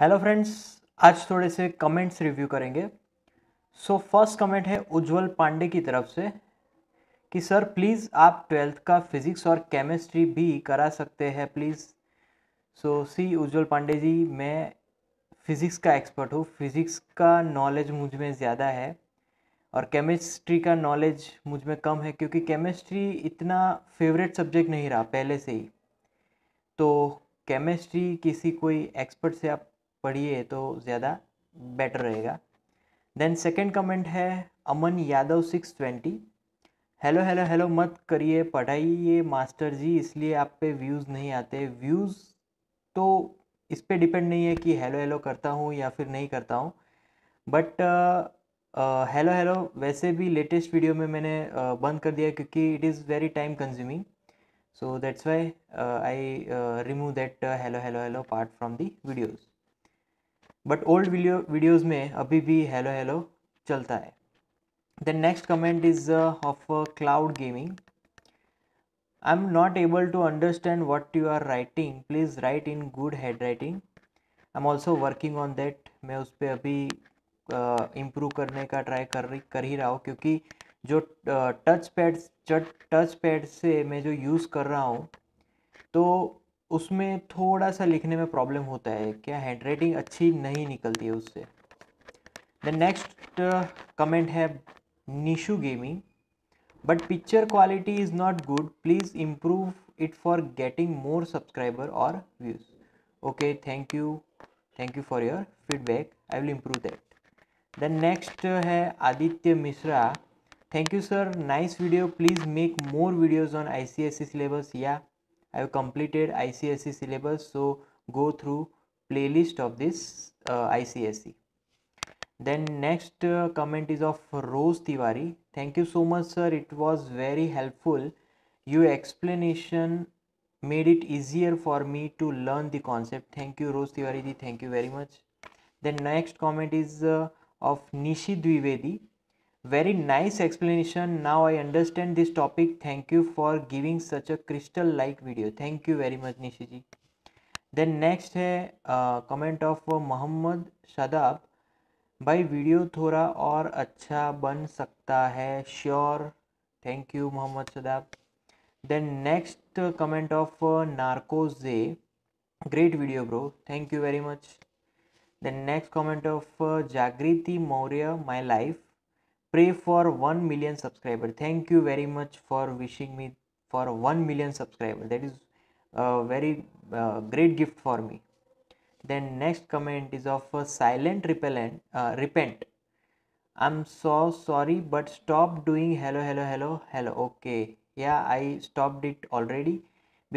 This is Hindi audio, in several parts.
हेलो फ्रेंड्स आज थोड़े से कमेंट्स रिव्यू करेंगे सो फर्स्ट कमेंट है उज्जवल पांडे की तरफ से कि सर प्लीज़ आप ट्वेल्थ का फिज़िक्स और केमिस्ट्री भी करा सकते हैं प्लीज़ सो सी उज्जवल पांडे जी मैं फ़िज़िक्स का एक्सपर्ट हूँ फिज़िक्स का नॉलेज मुझ में ज़्यादा है और केमिस्ट्री का नॉलेज मुझ में कम है क्योंकि केमिस्ट्री इतना फेवरेट सब्जेक्ट नहीं रहा पहले से ही तो केमिस्ट्री किसी कोई एक्सपर्ट से आप पढ़िए तो ज़्यादा बेटर रहेगा देन सेकेंड कमेंट है Aman Yadav six twenty hello hello hello मत करिए पढ़ाइए मास्टर जी इसलिए आप पे व्यूज़ नहीं आते व्यूज़ तो इस पे डिपेंड नहीं है कि हेलो हेलो करता हूँ या फिर नहीं करता हूँ बट हेलो हेलो वैसे भी लेटेस्ट वीडियो में मैंने uh, बंद कर दिया क्योंकि it is very time consuming so that's why I remove that hello hello hello part from the videos but old videos में अभी भी हेलो हेलो चलता है then next comment is of cloud gaming I am not able to understand what you are writing please write in good handwriting I am also working on that मैं उस पर अभी इम्प्रूव uh, करने का ट्राई कर रही कर ही रहा हूँ क्योंकि जो टच पैड टच पैड से मैं जो यूज़ कर रहा हूँ तो उसमें थोड़ा सा लिखने में प्रॉब्लम होता है क्या हैंड राइटिंग अच्छी नहीं निकलती है उससे द नेक्स्ट कमेंट है Nishu gaming but picture quality is not good please improve it for getting more subscriber और views okay thank you thank you for your feedback I will improve that then next है Aditya Mishra thank you sir nice video please make more videos on I C S C syllabus या I have completed ICSE syllabus so go through playlist of this uh, ICSE then next uh, comment is of Rose Tiwari thank you so much sir it was very helpful your explanation made it easier for me to learn the concept thank you Rose Tiwari thank you very much then next comment is uh, of Nishi Dwivedi very nice explanation now i understand this topic thank you for giving such a crystal like video thank you very much nishi ji then next है कमेंट ऑफ मोहम्मद शादाब भाई वीडियो थोड़ा और अच्छा बन सकता है sure thank you Mohammad Shadab then next comment of नार्कोजे great video bro thank you very much then next comment of Jagriti Maurya my life pray for 1 million subscriber thank you very much for wishing me for 1 million subscriber that is a very uh, great gift for me then next comment is of a silent repellent uh, repent i'm so sorry but stop doing hello hello hello hello okay yeah i stopped it already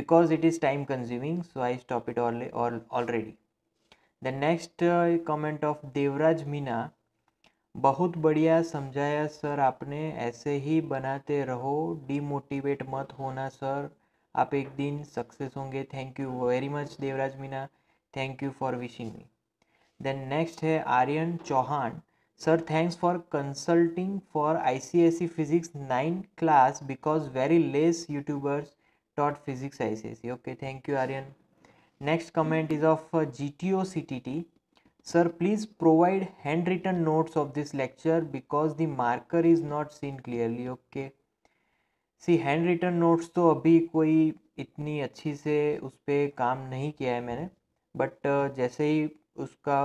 because it is time consuming so i stop it all, all already the next uh, comment of devraj mina बहुत बढ़िया समझाया सर आपने ऐसे ही बनाते रहो डीमोटिवेट मत होना सर आप एक दिन सक्सेस होंगे thank you very much Devraj Meena thank you for wishing me then next है Aryan Chauhan sir thanks for consulting for I C S C physics nine class because very less YouTubers do physics I C S C okay thank you Aryan next comment is of G T O C T T sir please provide handwritten notes of this lecture because the marker is not seen clearly okay see handwritten notes तो अभी कोई इतनी अच्छी से उस पर काम नहीं किया है मैंने बट uh, जैसे ही उसका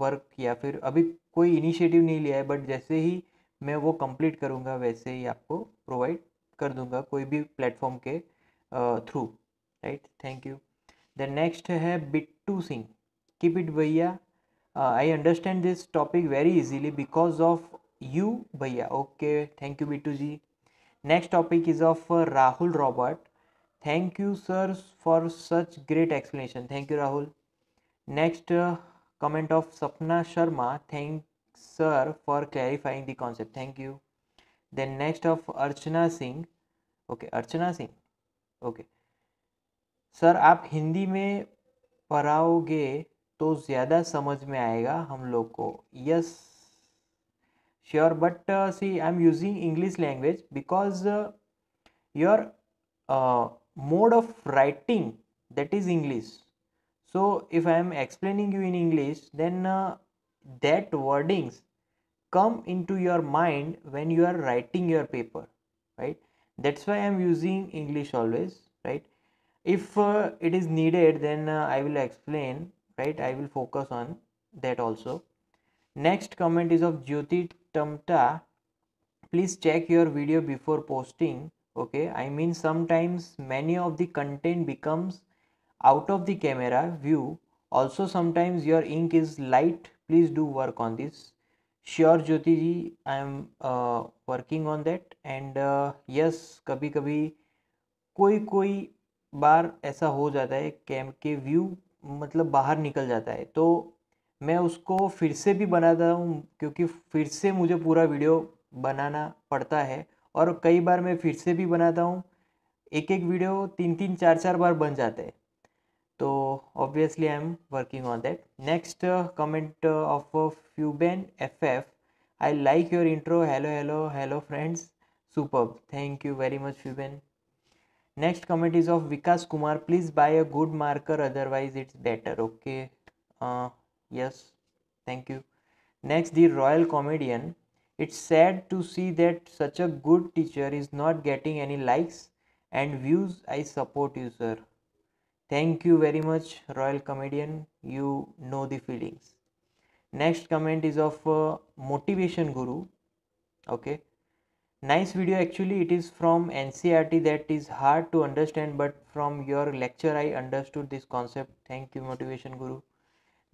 वर्क या फिर अभी कोई इनिशिएटिव नहीं लिया है बट जैसे ही मैं वो कंप्लीट करूँगा वैसे ही आपको प्रोवाइड कर दूँगा कोई भी प्लेटफॉर्म के through right thank you then next है बिट्टू सिंह कीप इट भैया I understand this topic very easily because of you भैया okay thank you Bittu ji next topic is of Rahul Robert thank you sir for such great explanation thank you Rahul next comment of Sapna Sharma thank sir for clarifying the concept thank you then next of Archana Singh okay Archana Singh okay sir आप हिंदी में पढ़ाओगे तो ज़्यादा समझ में आएगा हम लोग को yes sure but see I am using English language because your mode of writing that is English so if I am explaining you in English then that wordings come in to your mind when you are writing your paper right that's why I am using English always right if it is needed then I will explain right i hmm. will focus on that also next comment is of jyoti tamta please check your video before posting okay i mean sometimes many of the content becomes out of the camera view also sometimes your ink is light please do work on this sure jyoti ji i am uh, working on that and uh, yes kabhi kabhi कोई कोई बार ऐसा हो जाता है कैम के व्यू मतलब बाहर निकल जाता है तो मैं उसको फिर से भी बनाता हूँ क्योंकि फिर से मुझे पूरा वीडियो बनाना पड़ता है और कई बार मैं फिर से भी बनाता हूँ एक एक वीडियो तीन तीन चार चार बार बन जाते हैं तो obviously I am working on that next comment of फ्यूबेन F F I like your intro hello hello hello friends super thank you very much फ्यूबेन Next comment is of Vikas Kumar. Please buy a good marker, otherwise it's better. Okay. Uh, yes. Thank you. Next, the royal comedian. It's sad to see that such a good teacher is not getting any likes and views. I support you, sir. Thank you very much, royal comedian. You know the feelings. Next comment is of uh, motivation guru. Okay nice video actually it is from ncrt that is hard to understand but from your lecture i understood this concept thank you motivation guru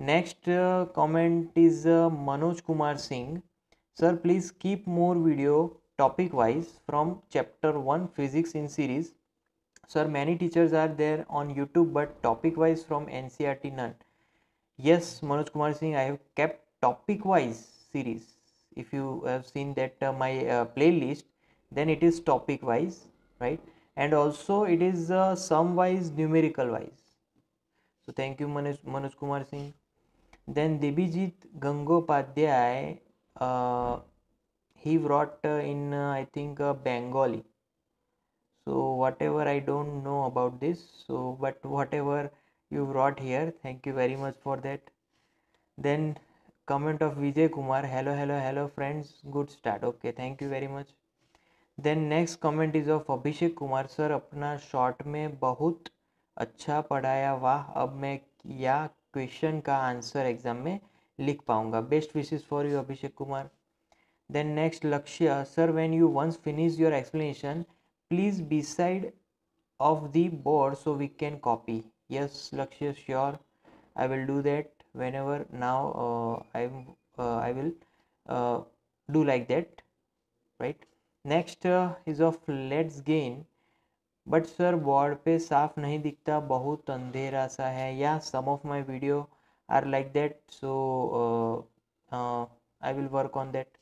next uh, comment is uh, manoj kumar singh sir please keep more video topic wise from chapter 1 physics in series sir many teachers are there on youtube but topic wise from ncrt none yes manoj kumar singh i have kept topic wise series if you have seen that uh, my uh, playlist then it is topic wise right and also it is uh, sum wise numerical wise so thank you manoj, manoj kumar singh then debijit gangopadhyay uh, he wrote in i think bengali so whatever i don't know about this so but whatever you wrote here thank you very much for that then comment of Vijay Kumar hello hello hello friends good start okay thank you very much then next comment is of Abhishek Kumar sir अपना शॉर्ट में बहुत अच्छा पढ़ाया वाह अब मैं या क्वेश्चन का आंसर एग्ज़ाम में लिख पाऊँगा best wishes for you Abhishek Kumar then next Lakshya sir when you once finish your explanation please beside of the board so we can copy yes Lakshya sure I will do that whenever now uh, I uh, I will uh, do like that right next is of let's gain but sir board पे साफ नहीं दिखता बहुत अंधेरा सा है yeah some of my video are like that so I will work on that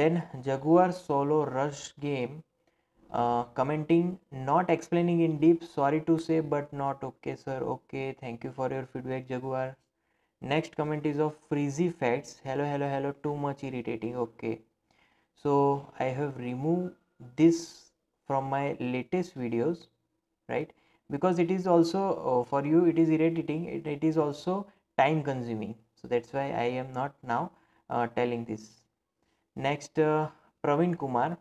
then jaguar solo rush game uh, commenting not explaining in deep sorry to say but not okay sir okay thank you for your feedback jaguar next comment is of frizzy facts hello hello hello too much irritating okay so i have removed this from my latest videos right because it is also uh, for you it is irritating it, it is also time consuming so that's why i am not now uh, telling this next uh, praveen kumar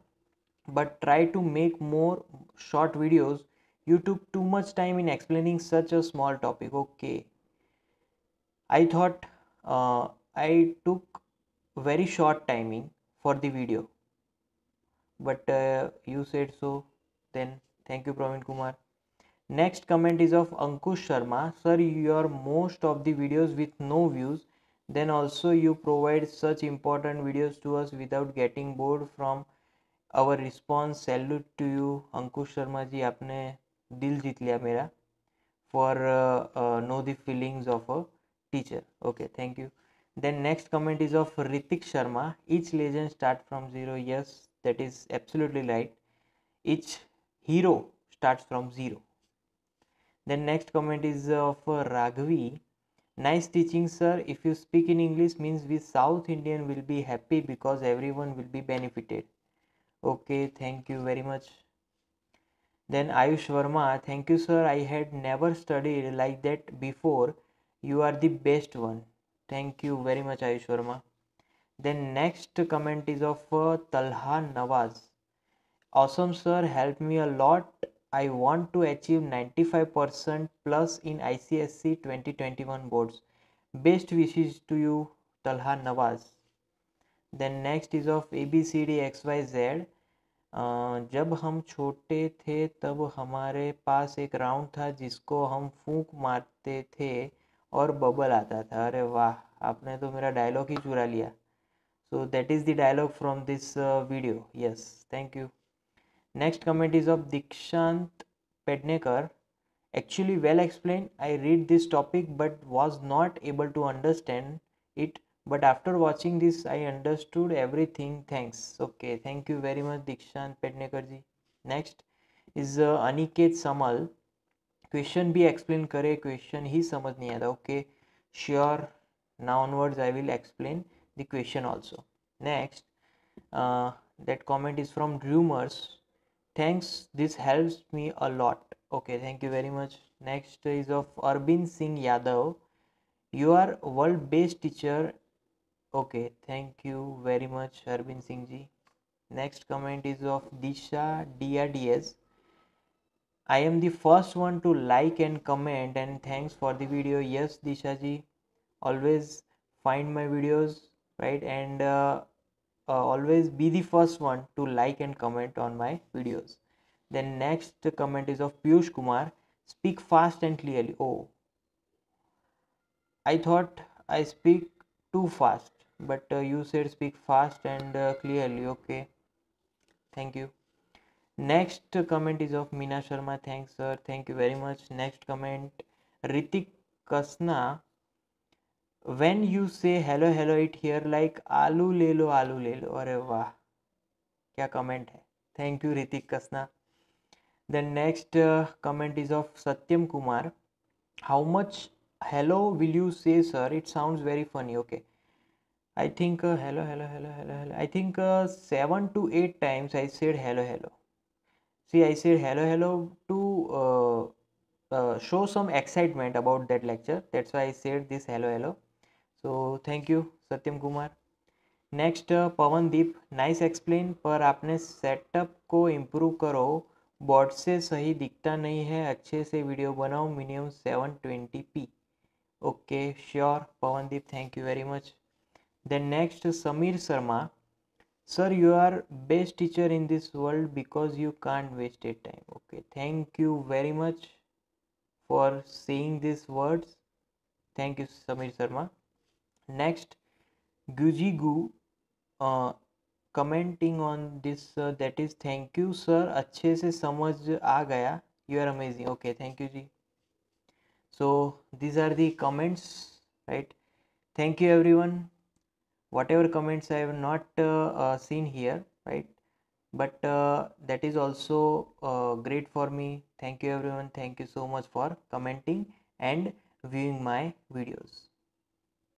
but try to make more short videos you took too much time in explaining such a small topic okay i thought uh, i took very short timing for the video but uh, you said so then thank you pravin kumar next comment is of ankush sharma sir your most of the videos with no views then also you provide such important videos to us without getting bored from our response salute to you ankush sharma ji aapne dil jeet liya mera for uh, uh the feelings of a teacher okay thank you then next comment is of ritik sharma each legend start from zero yes that is absolutely right each hero starts from zero then next comment is of uh, raghavi nice teaching sir if you speak in english means we south indian will be happy because everyone will be benefited Okay, thank you very much. Then Ayush Verma, thank you, sir. I had never studied like that before. You are the best one. Thank you very much, Ayush Verma. Then next comment is of uh, Talha Nawaz. Awesome, sir. Help me a lot. I want to achieve 95% plus in ICSC 2021 boards. Best wishes to you, Talha Nawaz. Then next is of A B C D X Y Z जब हम छोटे थे तब हमारे पास एक राउंड था जिसको हम फूंक मारते थे और बबल आता था अरे वाह आपने तो मेरा डायलॉग ही चुरा लिया so that is the dialogue from this video yes thank you next comment is of Dikshant Pednekar actually well explain I read this topic but was not able to understand it but after watching this i understood everything thanks okay thank you very much dikshan petnekarji next is uh, aniket samal question be explain. Kare question he समझ nahi aata. Okay, sure. now onwards i will explain the question also next uh, that comment is from dreamers thanks this helps me a lot okay thank you very much next is of arbin singh yadav you are world based teacher Okay, thank you very much, Harbin Singh ji. Next comment is of Disha DRDS. I am the first one to like and comment and thanks for the video. Yes, Disha ji, always find my videos, right? And uh, uh, always be the first one to like and comment on my videos. Then next comment is of Piyush Kumar. Speak fast and clearly. Oh, I thought I speak too fast. but uh, you said speak fast and uh, clearly okay thank you next comment is of Meena Sharma thanks sir thank you very much next comment Ritik Kasna when you say hello hello it here like आलू ले लो आलू ले लो अरे वाह क्या comment hai thank you Ritik Kasna then next uh, comment is of Satyam Kumar how much hello will you say sir it sounds very funny okay I think hello hello hello hello hello I think seven to eight times I said hello hello see I said hello hello to show some excitement about that lecture that's why I said this hello hello so thank you Satyam Kumar next Pawandeep nice explain पर आपने सेटअप को इम्प्रूव करो बॉट से सही दिखता नहीं है अच्छे से वीडियो बनाओ minimum seven twenty P okay sure Pawandeep thank you very much Then next Samir Sharma. Sir, you are best teacher in this world because you can't waste your time. Okay, thank you very much for saying these words. Thank you, Samir Sharma. Next, Guji uh, commenting on this uh, that is thank you sir अच्छे से समझ आ you are amazing okay thank you Ji. so these are the comments right thank you everyone whatever comments I have not uh, uh, seen here right but uh, that is also great for me thank you everyone thank you so much for commenting and viewing my videos